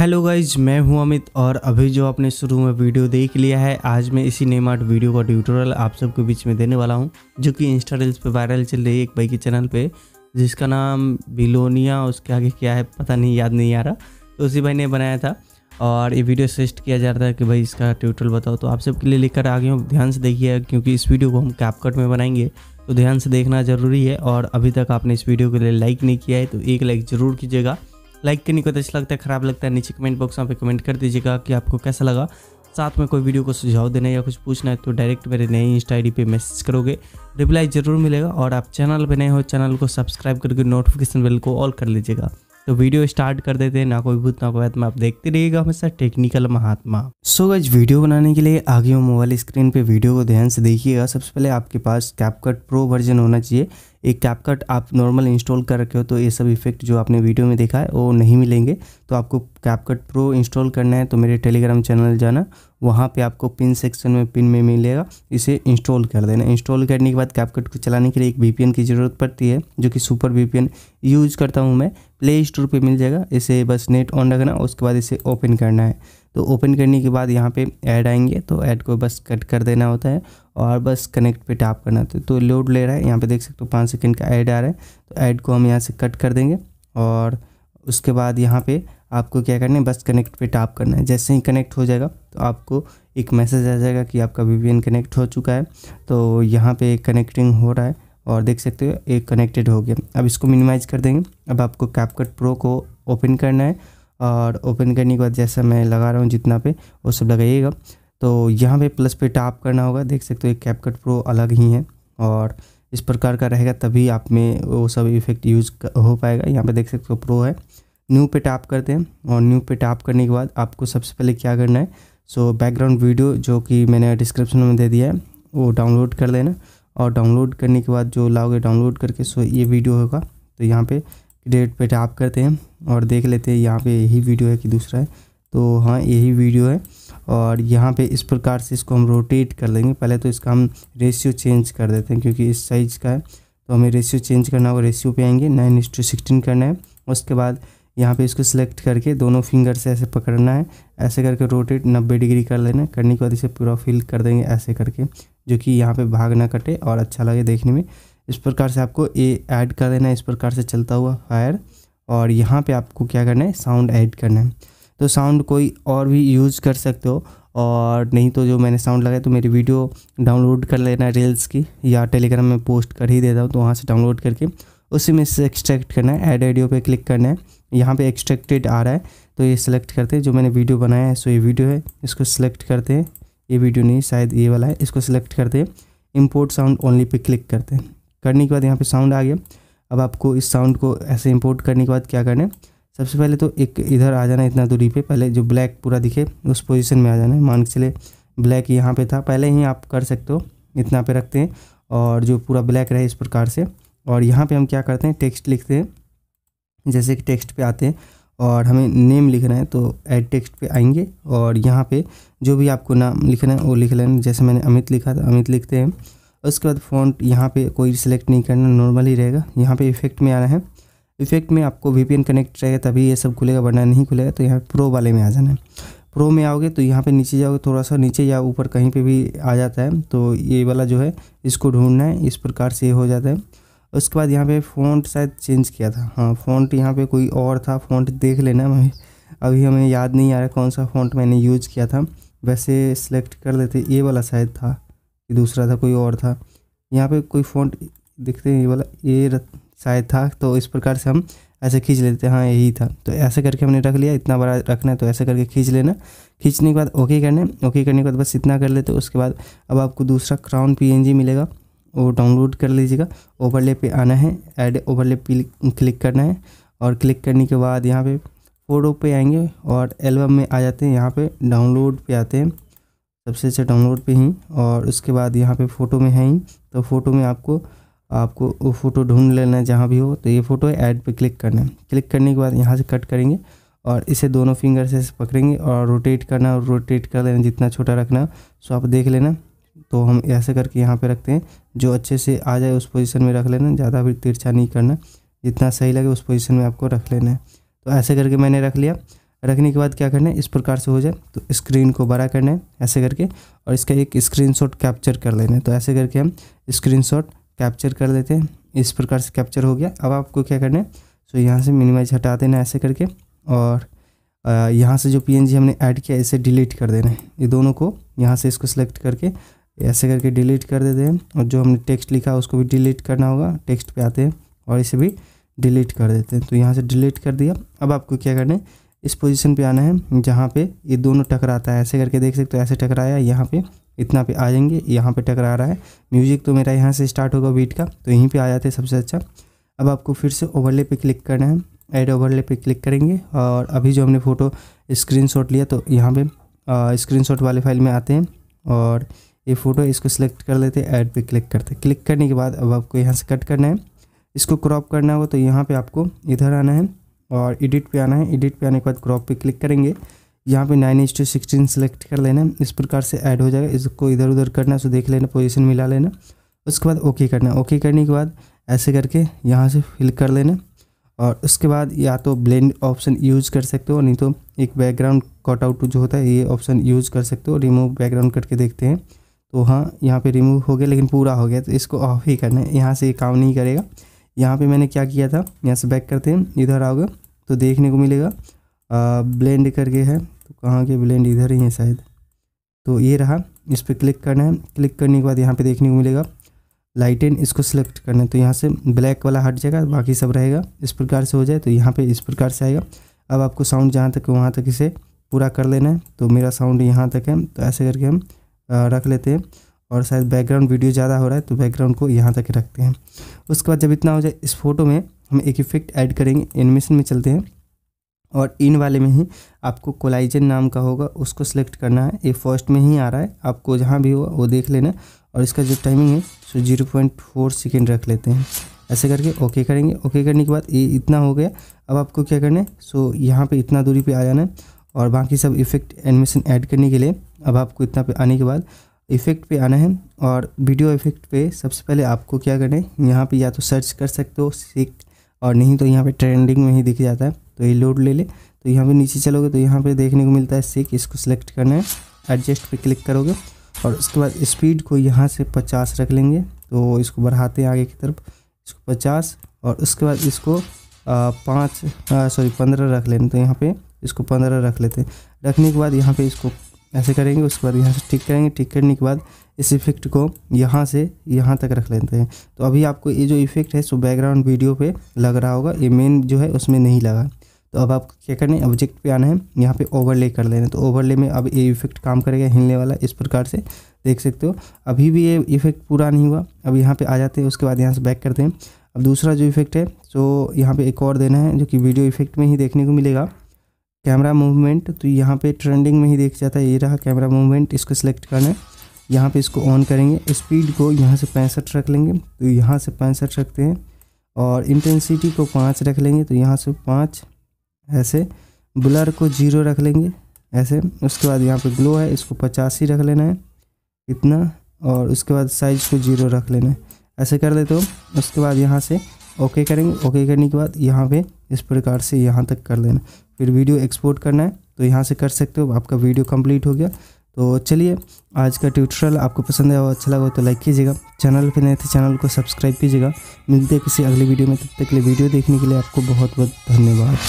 hello guys मैं हूं अमित और अभी जो आपने शुरू में वीडियो देख लिया है आज मैं इसी नेम आर्ट वीडियो का ट्यूटोरियल आप सबके बीच में देने वाला हूं जो कि इंस्टा रील्स पर वायरल चल रही है एक भाई के चैनल पे जिसका नाम बिलोनिया उसके आगे क्या है पता नहीं याद नहीं आ रहा तो उसी भाई ने बनाया था और ये वीडियो सजेस्ट किया जा रहा था कि भाई इसका ट्यूटोरियल बताओ तो आप सबके लिए लेकर आ गए हूँ ध्यान से देखिए क्योंकि इस वीडियो को हम कैपकट में बनाएंगे तो ध्यान से देखना ज़रूरी है और अभी तक आपने इस वीडियो के लिए लाइक नहीं किया है तो एक लाइक ज़रूर कीजिएगा लाइक करने को तो अच्छा लगता है ख़राब लगता है नीचे कमेंट बॉक्स में पे कमेंट कर दीजिएगा कि आपको कैसा लगा साथ में कोई वीडियो को सुझाव देना या कुछ पूछना है तो डायरेक्ट मेरे नए इंस्टा आई डी मैसेज करोगे रिप्लाई ज़रूर मिलेगा और आप चैनल पर नए हो चैनल को सब्सक्राइब करके नोटिफिकेशन बिल को ऑल कर लीजिएगा तो वीडियो स्टार्ट कर देते हैं ना कोई भूत ना कोई आत्मा आप देखते रहिएगा हमेशा टेक्निकल महात्मा सो so, गज वीडियो बनाने के लिए आगे मोबाइल स्क्रीन पे वीडियो को ध्यान से देखिएगा सबसे पहले आपके पास कैपकट प्रो वर्जन होना चाहिए एक कैपकट आप नॉर्मल इंस्टॉल कर रखे हो तो ये सब इफेक्ट जो आपने वीडियो में देखा है वो नहीं मिलेंगे तो आपको कैपकट प्रो इंस्टॉल करना है तो मेरे टेलीग्राम चैनल जाना वहाँ पे आपको पिन सेक्शन में पिन में मिलेगा इसे इंस्टॉल कर देना इंस्टॉल करने के बाद कैपकट को चलाने के लिए एक वी की ज़रूरत पड़ती है जो कि सुपर वी यूज़ करता हूँ मैं प्ले स्टोर पर मिल जाएगा इसे बस नेट ऑन रखना उसके बाद इसे ओपन करना है तो ओपन करने के बाद यहाँ पे ऐड आएंगे तो ऐड को बस कट कर देना होता है और बस कनेक्ट पे टैप करना होता है तो लोड ले रहा है यहाँ पे देख सकते हो पाँच सेकंड का ऐड आ रहा है तो ऐड को हम यहाँ से कट कर देंगे और उसके बाद यहाँ पे आपको क्या करना है बस कनेक्ट पे टैप करना है जैसे ही कनेक्ट हो जाएगा तो आपको एक मैसेज आ जाएगा कि आपका वी कनेक्ट हो चुका है तो यहाँ पर कनेक्टिंग हो रहा है और देख सकते हो एक कनेक्टेड हो गया अब इसको मिनिमाइज़ कर देंगे अब आपको कैपकट प्रो को ओपन करना है और ओपन करने के बाद जैसा मैं लगा रहा हूँ जितना पे वो सब लगाइएगा तो यहाँ पे प्लस पे टाप करना होगा देख सकते हो एक कैपकट प्रो अलग ही है और इस प्रकार का रहेगा तभी आप में वो सब इफेक्ट यूज हो पाएगा यहाँ पे देख सकते हो प्रो है न्यू पे टैप करते हैं और न्यू पे टैप करने के बाद आपको सबसे पहले क्या करना है सो बैकग्राउंड वीडियो जो कि मैंने डिस्क्रिप्शन में दे दिया है वो डाउनलोड कर लेना और डाउनलोड करने के बाद जो लाओगे डाउनलोड करके सो ये वीडियो होगा तो यहाँ पे क्रिएट पे टैप करते हैं और देख लेते हैं यहाँ पे यही वीडियो है कि दूसरा है तो हाँ यही वीडियो है और यहाँ पे इस प्रकार से इसको हम रोटेट कर लेंगे पहले तो इसका हम रेशियो चेंज कर देते हैं क्योंकि इस साइज़ का है तो हमें रेशियो चेंज करना होगा रेशियो पे आएंगे नाइन इंस टू सिक्सटीन करना है उसके बाद यहाँ पे इसको सिलेक्ट करके दोनों फिंगर से ऐसे पकड़ना है ऐसे करके रोटेट नब्बे डिग्री कर लेना करने के बाद इसे पूरा फिल कर देंगे ऐसे करके जो कि यहाँ पर भाग ना कटे और अच्छा लगे देखने में इस प्रकार से आपको ए ऐड कर देना है इस प्रकार से चलता हुआ फायर और यहाँ पे आपको क्या करना है साउंड ऐड करना है तो साउंड कोई और भी यूज़ कर सकते हो और नहीं तो जो मैंने साउंड लगाया तो मेरी वीडियो डाउनलोड कर लेना रील्स की या टेलीग्राम में पोस्ट कर ही देता हूँ तो वहाँ से डाउनलोड करके उसी में से एक्सट्रैक्ट करना है ऐड ऑडियो पे क्लिक करना है यहाँ पे एक्सट्रैक्टेड आ रहा है तो ये सिलेक्ट करते हैं जो मैंने वीडियो बनाया है सो ये वीडियो है इसको सिलेक्ट करते हैं ये वीडियो नहीं शायद ये वाला है इसको सिलेक्ट करते हैं इम्पोर्ट साउंड ओनली पे क्लिक करते हैं करने के बाद यहाँ पे साउंड आ गया अब आपको इस साउंड को ऐसे इंपोर्ट करने के बाद क्या करना है सबसे पहले तो एक इधर आ जाना इतना दूरी पे पहले जो ब्लैक पूरा दिखे उस पोजीशन में आ जाना है मान के चले ब्लैक यहाँ पे था पहले ही आप कर सकते हो इतना पे रखते हैं और जो पूरा ब्लैक रहे इस प्रकार से और यहाँ पर हम क्या करते हैं टेक्स्ट लिखते हैं जैसे कि टेक्स्ट पर आते हैं और हमें नेम लिखना है तो एड टेक्स्ट पर आएंगे और यहाँ पर जो भी आपको नाम लिखना है वो लिख लेना जैसे मैंने अमित लिखा था अमित लिखते हैं उसके बाद फ़ॉन्ट यहाँ पे कोई सिलेक्ट नहीं करना नॉर्मल ही रहेगा यहाँ पे इफेक्ट में आना है इफेक्ट में आपको वी कनेक्ट रहेगा तभी ये सब खुलेगा वरना नहीं खुलेगा तो यहाँ प्रो वाले में आ जाना है प्रो में आओगे तो यहाँ पे नीचे जाओगे थोड़ा सा नीचे या ऊपर कहीं पे भी आ जाता है तो ये वाला जो है इसको ढूंढना है इस प्रकार से ये हो जाता है उसके बाद यहाँ पे फ़ॉन्ट शायद चेंज किया था हाँ फ़ॉन्ट यहाँ पे कोई और था फ़ॉन्ट देख लेना हमें अभी हमें याद नहीं आ रहा कौन सा फ़ॉन्ट मैंने यूज़ किया था वैसे सिलेक्ट कर लेते ये वाला शायद था दूसरा था कोई और था यहाँ पे कोई फ़ॉन्ट दिखते हैं ये वाला ये शायद था तो इस प्रकार से हम ऐसे खींच लेते हैं हाँ यही था तो ऐसे करके हमने रख लिया इतना बड़ा रखना है तो ऐसे करके खींच लेना खींचने के बाद ओके करने ओके करने के बाद बस इतना कर लेते उसके बाद अब आपको दूसरा क्राउन पी मिलेगा वो डाउनलोड कर लीजिएगा ओवरले पे आना है एड ओवरले पे क्लिक करना है और क्लिक करने के बाद यहाँ पे फोटो पे आएंगे और एल्बम में आ जाते हैं यहाँ पे डाउनलोड पे आते हैं सबसे अच्छा डाउनलोड पे ही और उसके बाद यहाँ पे फ़ोटो में है ही तो फ़ोटो में आपको आपको वो फ़ोटो ढूंढ लेना है जहाँ भी हो तो ये फ़ोटो है ऐड पे क्लिक करना है क्लिक करने के बाद यहाँ से कट करेंगे और इसे दोनों फिंगर से पकड़ेंगे और रोटेट करना और रोटेट कर लेना जितना छोटा रखना सो आप देख लेना तो हम ऐसे करके यहाँ पे रखते हैं जो अच्छे से आ जाए उस पोजीशन में रख लेना ज़्यादा भी तिरछा नहीं करना जितना सही लगे उस पोजीशन में आपको रख लेना है तो ऐसे करके मैंने रख लिया रखने के बाद क्या करना है इस प्रकार से हो जाए तो स्क्रीन को बड़ा करना है ऐसे करके और इसका एक स्क्रीनशॉट कैप्चर कर लेना है तो ऐसे करके हम स्क्रीनशॉट कैप्चर कर लेते हैं इस प्रकार से कैप्चर हो गया अब आपको क्या करना है सो तो यहाँ से मिनिमाइज हटा देना है ऐसे करके और यहाँ से जो पीएनजी हमने ऐड किया इसे डिलीट कर देना है ये दोनों को यहाँ से इसको सिलेक्ट करके ऐसे करके डिलीट कर देते हैं और जो हमने टेक्स्ट लिखा उसको भी डिलीट करना होगा टेक्स्ट पे आते हैं और इसे भी डिलीट कर देते हैं तो यहाँ से डिलीट कर दिया अब आपको क्या करना है इस पोजीशन पे आना है जहाँ पे ये दोनों टकराता है ऐसे करके देख सकते हो ऐसे टकराया यहाँ पे इतना पे आ जाएंगे यहाँ पे टकरा रहा है म्यूजिक तो मेरा यहाँ से स्टार्ट होगा बीट का तो यहीं पे आ जाते हैं सबसे अच्छा अब आपको फिर से ओवरले पे क्लिक करना है ऐड ओवरले पे क्लिक करेंगे और अभी जो हमने फ़ोटो स्क्रीन लिया तो यहाँ पर स्क्रीन वाले फाइल में आते हैं और ये फ़ोटो इसको सिलेक्ट कर लेते हैं ऐड पर क्लिक करते क्लिक करने के बाद अब आपको यहाँ से कट करना है इसको क्रॉप करना होगा तो यहाँ पर आपको इधर आना है और एडिट पे आना है एडिट पे आने के बाद क्रॉप पे क्लिक करेंगे यहाँ पे nine H to sixteen select कर लेना इस प्रकार से ऐड हो जाएगा इसको इधर उधर करना है उसको देख लेना पोजीशन मिला लेना उसके बाद ओके करना ओके करने के बाद ऐसे करके यहाँ से फिल कर लेना और उसके बाद या तो ब्लेंड ऑप्शन यूज़ कर सकते हो नहीं तो एक बैकग्राउंड कट आउट जो होता है ये ऑप्शन यूज़ कर सकते हो रिमूव बैकग्राउंड करके देखते हैं तो हाँ यहाँ पर रिमूव हो गया लेकिन पूरा हो गया तो इसको ऑफ ही करना है यहाँ से ये काम नहीं करेगा यहाँ पे मैंने क्या किया था यहाँ से बैक करते हैं इधर आओगे तो देखने को मिलेगा आ, ब्लेंड करके है तो कहाँ के ब्लेंड इधर ही है शायद तो ये रहा इस पर क्लिक करना है क्लिक करने के बाद यहाँ पे देखने को मिलेगा लाइटेन इसको सिलेक्ट करना है तो यहाँ से ब्लैक वाला हट जाएगा बाकी सब रहेगा इस प्रकार से हो जाए तो यहाँ पे इस प्रकार से आएगा अब आपको साउंड जहाँ तक वहाँ तक इसे पूरा कर लेना है तो मेरा साउंड यहाँ तक है तो ऐसे करके हम रख लेते हैं और शायद बैकग्राउंड वीडियो ज़्यादा हो रहा है तो बैकग्राउंड को यहाँ तक रखते हैं उसके बाद जब इतना हो जाए इस फोटो में हम एक इफ़ेक्ट ऐड करेंगे एनिमेशन में चलते हैं और इन वाले में ही आपको कोलाइजन नाम का होगा उसको सिलेक्ट करना है ये फर्स्ट में ही आ रहा है आपको जहाँ भी होगा वो देख लेना और इसका जो टाइमिंग है सो जीरो पॉइंट फोर सेकेंड रख लेते हैं ऐसे करके ओके करेंगे ओके करने के बाद ये इतना हो गया अब आपको क्या करना है सो यहाँ पे इतना दूरी पे आ जाना है और बाकी सब इफ़ेक्ट एनिमेशन ऐड करने के लिए अब आपको इतना पे आने के बाद इफ़ेक्ट पे आना है और वीडियो इफ़ेक्ट पे सबसे पहले आपको क्या करना है यहाँ पे या तो सर्च कर सकते हो सीख और नहीं तो यहाँ पे ट्रेंडिंग में ही दिख जाता है तो ये लोड ले ले तो यहाँ पे नीचे चलोगे तो यहाँ पे देखने को मिलता है सिक इसको सिलेक्ट करना है एडजस्ट पे क्लिक करोगे और उसके बाद स्पीड को यहाँ से पचास रख लेंगे तो इसको बढ़ाते हैं आगे की तरफ इसको पचास और उसके बाद इसको पाँच सॉरी पंद्रह रख लेते तो यहाँ पर इसको पंद्रह रख लेते हैं रखने के बाद यहाँ पर इसको ऐसे करेंगे उसके बाद यहाँ से टिक करेंगे टिक करने के बाद इस इफ़ेक्ट को यहाँ से यहाँ तक रख लेते हैं तो अभी आपको ये जो इफ़ेक्ट है सो बैकग्राउंड वीडियो पे लग रहा होगा ये मेन जो है उसमें नहीं लगा तो अब आप क्या करना है ऑब्जेक्ट पे आना है यहाँ पे ओवरले कर लेना है तो ओवरले में अब ये इफेक्ट काम करेगा हिलने वाला इस प्रकार से देख सकते हो अभी भी ये इफेक्ट पूरा नहीं हुआ अब यहाँ पर आ जाते हैं उसके बाद यहाँ से बैक करते हैं अब दूसरा जो इफेक्ट है सो यहाँ पर एक और देना है जो कि वीडियो इफेक्ट में ही देखने को मिलेगा कैमरा मूवमेंट तो यहाँ पे ट्रेंडिंग में ही देख जाता है ये रहा कैमरा मूवमेंट इसको सिलेक्ट करना है यहाँ पे इसको ऑन करेंगे स्पीड को यहाँ से पैंसठ रख लेंगे तो यहाँ से पैंसठ रखते हैं और इंटेंसिटी को पाँच रख लेंगे तो यहाँ से पाँच ऐसे ब्लर को जीरो रख लेंगे ऐसे उसके बाद यहाँ पे ग्लो है इसको पचासी रख लेना है इतना और उसके बाद साइज़ को जीरो रख लेना है ऐसे कर देते हो उसके बाद यहाँ से ओके करेंगे ओके करने के बाद यहाँ पे इस प्रकार से यहाँ तक कर लेना फिर वीडियो एक्सपोर्ट करना है तो यहाँ से कर सकते हो आपका वीडियो कंप्लीट हो गया तो चलिए आज का ट्यूटोरियल आपको पसंद आया हो अच्छा लगा हो तो लाइक कीजिएगा चैनल पर नए थे चैनल को सब्सक्राइब कीजिएगा मिलते हैं किसी अगली वीडियो में तब तक के लिए वीडियो देखने के लिए आपको बहुत बहुत धन्यवाद